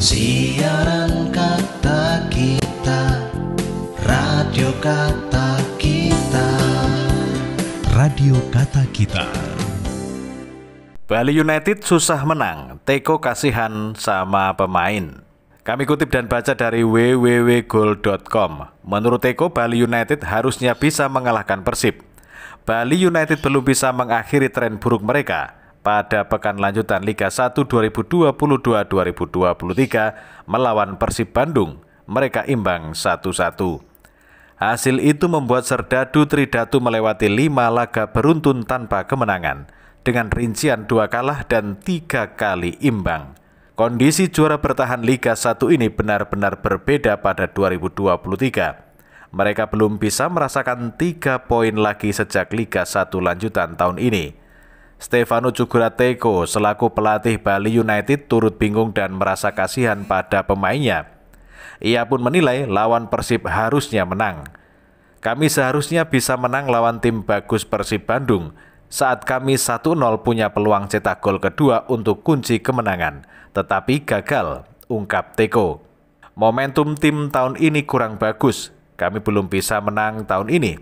Siaran kata kita Radio kata kita Radio kata kita Bali United susah menang, Teko kasihan sama pemain. Kami kutip dan baca dari www.goal.com. Menurut Teko, Bali United harusnya bisa mengalahkan Persib. Bali United belum bisa mengakhiri tren buruk mereka pada pekan lanjutan Liga 1 2022-2023 melawan Persib Bandung. Mereka imbang 1-1. Hasil itu membuat Serdadu Tridatu melewati lima laga beruntun tanpa kemenangan dengan rincian dua kalah dan tiga kali imbang. Kondisi juara bertahan Liga 1 ini benar-benar berbeda pada 2023 mereka belum bisa merasakan tiga poin lagi sejak Liga 1 lanjutan tahun ini. Stefano Cugurateko selaku pelatih Bali United turut bingung dan merasa kasihan pada pemainnya. Ia pun menilai lawan Persib harusnya menang. Kami seharusnya bisa menang lawan tim bagus Persib Bandung, saat kami 1-0 punya peluang cetak gol kedua untuk kunci kemenangan, tetapi gagal, ungkap Teko. Momentum tim tahun ini kurang bagus, kami belum bisa menang tahun ini.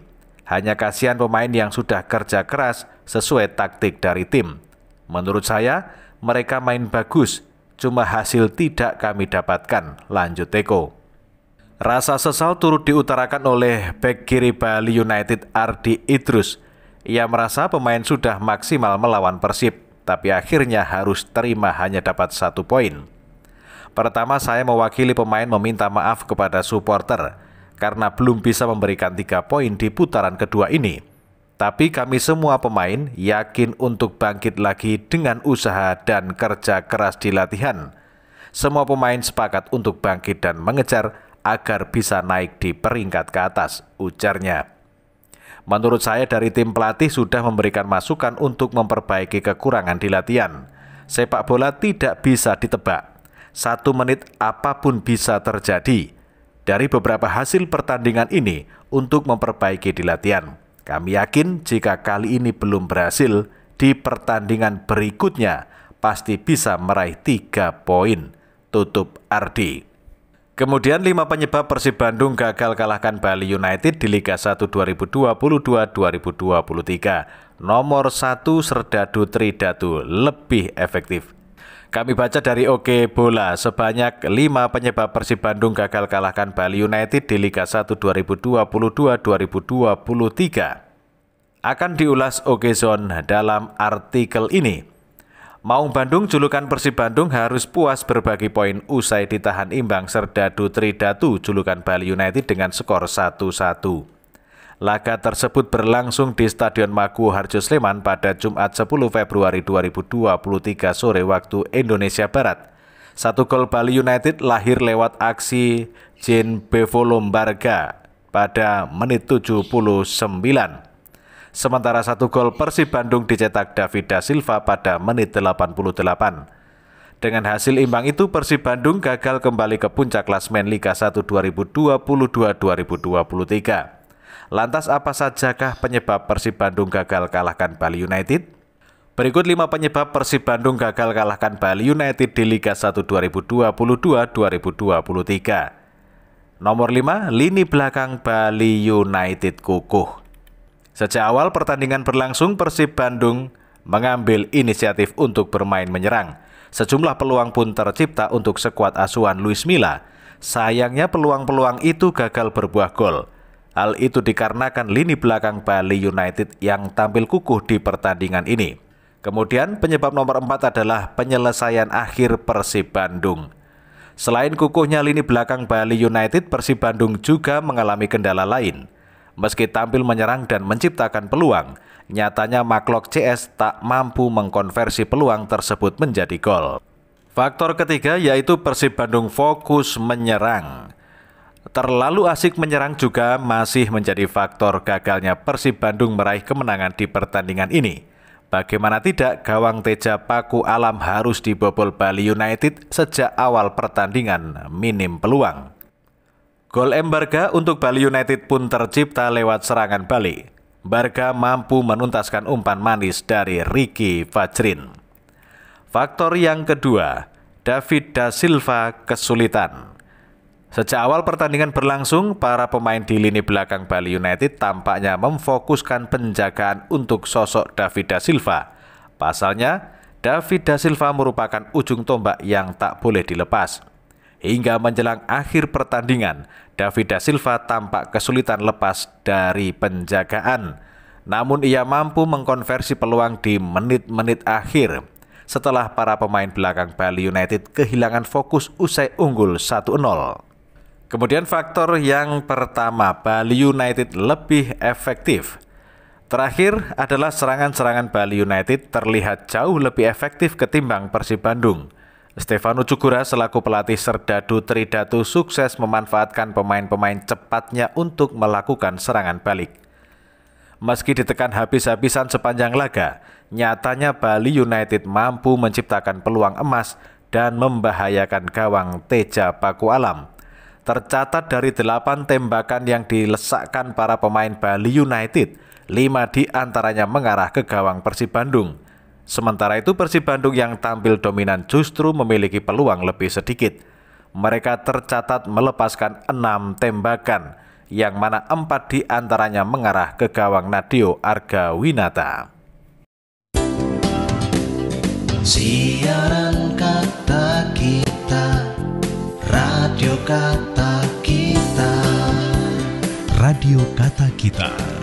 Hanya kasihan pemain yang sudah kerja keras sesuai taktik dari tim. Menurut saya, mereka main bagus, cuma hasil tidak kami dapatkan, lanjut Teko. Rasa sesal turut diutarakan oleh bek kiri Bali United Ardi Idrus. Ia merasa pemain sudah maksimal melawan Persib, tapi akhirnya harus terima hanya dapat satu poin. Pertama saya mewakili pemain meminta maaf kepada supporter karena belum bisa memberikan tiga poin di putaran kedua ini tapi kami semua pemain yakin untuk bangkit lagi dengan usaha dan kerja keras di latihan. Semua pemain sepakat untuk bangkit dan mengejar agar bisa naik di peringkat ke atas, ujarnya. Menurut saya dari tim pelatih sudah memberikan masukan untuk memperbaiki kekurangan di latihan. Sepak bola tidak bisa ditebak. Satu menit apapun bisa terjadi. Dari beberapa hasil pertandingan ini untuk memperbaiki di latihan. Kami yakin jika kali ini belum berhasil, di pertandingan berikutnya pasti bisa meraih tiga poin, tutup Ardi. Kemudian lima penyebab Persib Bandung gagal kalahkan Bali United di Liga 1 2022-2023. Nomor satu Serdadu Tridatu lebih efektif. Kami baca dari Oke Bola, sebanyak 5 penyebab Persib Bandung gagal kalahkan Bali United di Liga 1 2022-2023. Akan diulas Oke Zone dalam artikel ini. Maung Bandung julukan Persib Bandung harus puas berbagi poin usai ditahan imbang Serdadu Tridatu julukan Bali United dengan skor 1-1. Laga tersebut berlangsung di Stadion Magu Harjo Sleman pada Jumat 10 Februari 2023 sore waktu Indonesia Barat. Satu gol Bali United lahir lewat aksi Jean Bevo Lombarga pada menit 79. Sementara satu gol Persib Bandung dicetak Davida Silva pada menit 88. Dengan hasil imbang itu Persib Bandung gagal kembali ke puncak klasmen Liga 1 2022-2023. Lantas apa sajakah penyebab Persib Bandung gagal kalahkan Bali United? Berikut 5 penyebab Persib Bandung gagal kalahkan Bali United di Liga 1 2022-2023. Nomor 5, lini belakang Bali United kukuh. Sejak awal pertandingan berlangsung, Persib Bandung mengambil inisiatif untuk bermain menyerang. Sejumlah peluang pun tercipta untuk sekuat asuhan Luis Milla. Sayangnya peluang-peluang itu gagal berbuah gol. Hal itu dikarenakan lini belakang Bali United yang tampil kukuh di pertandingan ini. Kemudian penyebab nomor 4 adalah penyelesaian akhir Persib Bandung. Selain kukuhnya lini belakang Bali United, Persib Bandung juga mengalami kendala lain. Meski tampil menyerang dan menciptakan peluang, nyatanya maklok CS tak mampu mengkonversi peluang tersebut menjadi gol. Faktor ketiga yaitu Persib Bandung fokus menyerang. Terlalu asik menyerang juga masih menjadi faktor gagalnya Persib Bandung meraih kemenangan di pertandingan ini. Bagaimana tidak, gawang Teja Paku Alam harus dibobol Bali United sejak awal pertandingan, minim peluang. Gol Embarga untuk Bali United pun tercipta lewat serangan Bali. Barga mampu menuntaskan umpan manis dari Ricky Fajrin. Faktor yang kedua, David Da Silva kesulitan. Sejak awal pertandingan berlangsung, para pemain di lini belakang Bali United tampaknya memfokuskan penjagaan untuk sosok David da Silva. Pasalnya, David da Silva merupakan ujung tombak yang tak boleh dilepas. Hingga menjelang akhir pertandingan, David da Silva tampak kesulitan lepas dari penjagaan. Namun ia mampu mengkonversi peluang di menit-menit akhir setelah para pemain belakang Bali United kehilangan fokus usai unggul 1-0. Kemudian faktor yang pertama, Bali United lebih efektif. Terakhir adalah serangan-serangan Bali United terlihat jauh lebih efektif ketimbang Persib Bandung. Stefano Cugura selaku pelatih Serdadu Tridatu sukses memanfaatkan pemain-pemain cepatnya untuk melakukan serangan balik. Meski ditekan habis-habisan sepanjang laga, nyatanya Bali United mampu menciptakan peluang emas dan membahayakan gawang Teja Paku Alam. Tercatat dari 8 tembakan yang dilesakkan para pemain Bali United, 5 di antaranya mengarah ke gawang Persib Bandung. Sementara itu Persib Bandung yang tampil dominan justru memiliki peluang lebih sedikit. Mereka tercatat melepaskan 6 tembakan, yang mana 4 di antaranya mengarah ke gawang Nadio Arga Winata. Siara. Kita.